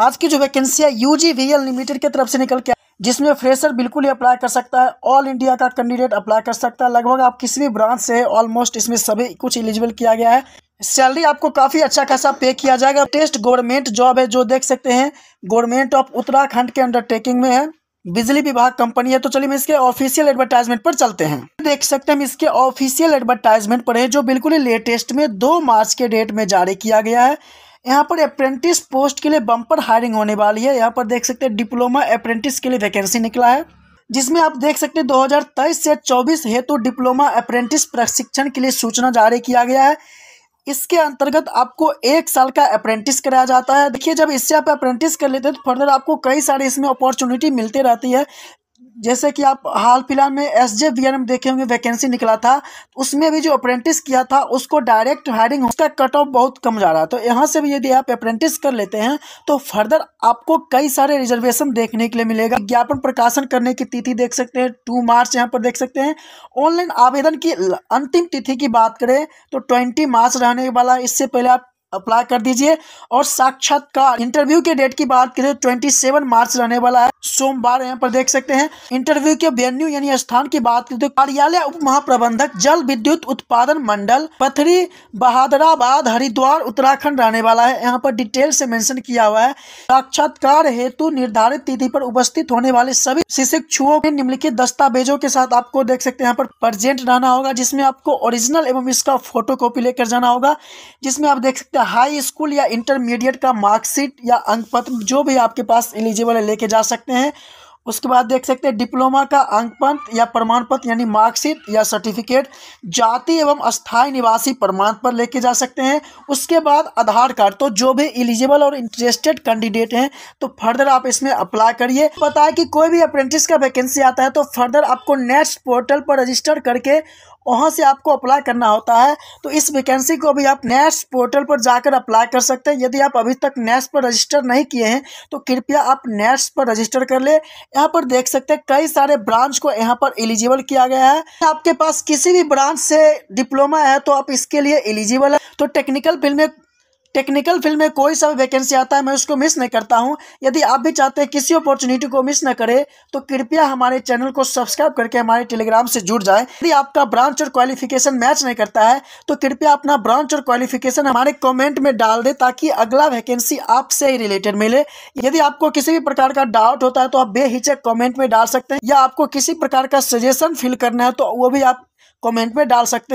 आज की जो वैकेंसी है यूजी एल लिमिटेड की तरफ से निकल के जिसमें फ्रेशर बिल्कुल ही अप्लाई कर सकता है ऑल इंडिया का कैंडिडेट अप्लाई कर सकता है लगभग आप किसी भी ब्रांच से ऑलमोस्ट इसमें सभी कुछ एलिजिबल किया गया है सैलरी आपको काफ़ी अच्छा खासा पे किया जाएगा टेस्ट गवर्नमेंट जॉब है जो देख सकते हैं गवर्नमेंट ऑफ उत्तराखंड के अंडरटेकिंग में है बिजली विभाग कंपनी है तो चलिए मैं इसके ऑफिशियल एडवर्टाइजमेंट पर चलते हैं देख सकते हैं हम इसके ऑफिशियल एडवर्टाइजमेंट पर है जो बिल्कुल ही लेटेस्ट में दो मार्च के डेट में जारी किया गया है यहाँ पर अप्रेंटिस पोस्ट के लिए बम्पर हायरिंग होने वाली है यहाँ पर देख सकते हैं डिप्लोमा अप्रेंटिस के लिए वैकेंसी निकला है जिसमें आप देख सकते हैं 2023 से 24 हेतु तो डिप्लोमा अप्रेंटिस प्रशिक्षण के लिए सूचना जारी किया गया है इसके अंतर्गत आपको एक साल का अप्रेंटिस कराया जाता है देखिए जब इससे आप अप्रेंटिस कर लेते हैं तो फर्दर आपको कई सारे इसमें अपॉर्चुनिटी मिलती रहती है जैसे कि आप हाल फिलहाल में एस जे वी एम देखे होंगे वैकेंसी निकला था उसमें भी जो अप्रेंटिस किया था उसको डायरेक्ट हायरिंग उसका कट ऑफ बहुत कम जा रहा है तो यहाँ से भी यदि आप अप्रेंटिस कर लेते हैं तो फर्दर आपको कई सारे रिजर्वेशन देखने के लिए मिलेगा ज्ञापन प्रकाशन करने की तिथि देख सकते हैं टू मार्च यहाँ पर देख सकते हैं ऑनलाइन आवेदन की अंतिम तिथि की बात करें तो ट्वेंटी मार्च रहने वाला इससे पहले आप अप्लाई कर दीजिए और साक्षात्कार इंटरव्यू के डेट की बात करें ट्वेंटी सेवन मार्च रहने वाला है सोमवार यहाँ पर देख सकते हैं इंटरव्यू के वेन्यू यानी स्थान की बात करें तो कार्यालय उप महाप्रबंधक जल विद्युत उत्पादन मंडल पथरी बहादराबाद हरिद्वार उत्तराखंड रहने वाला है यहाँ पर डिटेल से मेंशन किया हुआ है साक्षात्कार हेतु निर्धारित तिथि पर उपस्थित होने वाले सभी शिक्षुओं के निम्नलिखित दस्तावेजों के साथ आपको देख सकते हैं यहाँ पर प्रेजेंट रहना होगा जिसमें आपको ओरिजिनल एवं इसका फोटो कॉपी लेकर जाना होगा जिसमें आप देख सकते हैं हाई स्कूल या इंटरमीडिएट का मार्कशीट या अंक पत्र जो भी आपके पास एलिजिबल है लेके जा सकते हैं उसके बाद देख सकते हैं डिप्लोमा का अंक पत्र या प्रमाण पत्र यानी मार्कशीट या सर्टिफिकेट जाति एवं अस्थायी निवासी प्रमाण पत्र लेके जा सकते हैं उसके बाद आधार कार्ड तो जो भी एलिजिबल और इंटरेस्टेड कैंडिडेट हैं तो फर्दर आप इसमें अप्लाई करिए पता है कि कोई भी अप्रेंटिस का वैकेंसी आता है तो फर्दर आपको नेक्स्ट पोर्टल पर रजिस्टर करके वहाँ से आपको अप्लाई करना होता है तो इस वैकेंसी को भी आप नेस पोर्टल पर जाकर अप्लाई कर सकते हैं यदि आप अभी तक नेस पर रजिस्टर नहीं किए हैं तो कृपया आप नेट्स पर रजिस्टर कर ले यहाँ पर देख सकते हैं कई सारे ब्रांच को यहाँ पर एलिजिबल किया गया है आपके पास किसी भी ब्रांच से डिप्लोमा है तो आप इसके लिए एलिजिबल है तो टेक्निकल फील्ड में टेक्निकल फील्ड में कोई सा वैकेंसी आता है मैं उसको मिस नहीं करता हूं यदि आप भी चाहते हैं किसी अपॉर्चुनिटी को मिस न करें तो कृपया हमारे चैनल को सब्सक्राइब करके हमारे टेलीग्राम से जुड़ जाए यदि आपका ब्रांच और क्वालिफिकेशन मैच नहीं करता है तो कृपया अपना ब्रांच और क्वालिफिकेशन हमारे कॉमेंट में डाल दे ताकि अगला वैकेंसी आपसे ही रिलेटेड मिले यदि आपको किसी भी प्रकार का डाउट होता है तो आप बेहिचक कॉमेंट में डाल सकते हैं या आपको किसी प्रकार का सजेशन फिल करना है तो वो भी आप कॉमेंट में डाल सकते हैं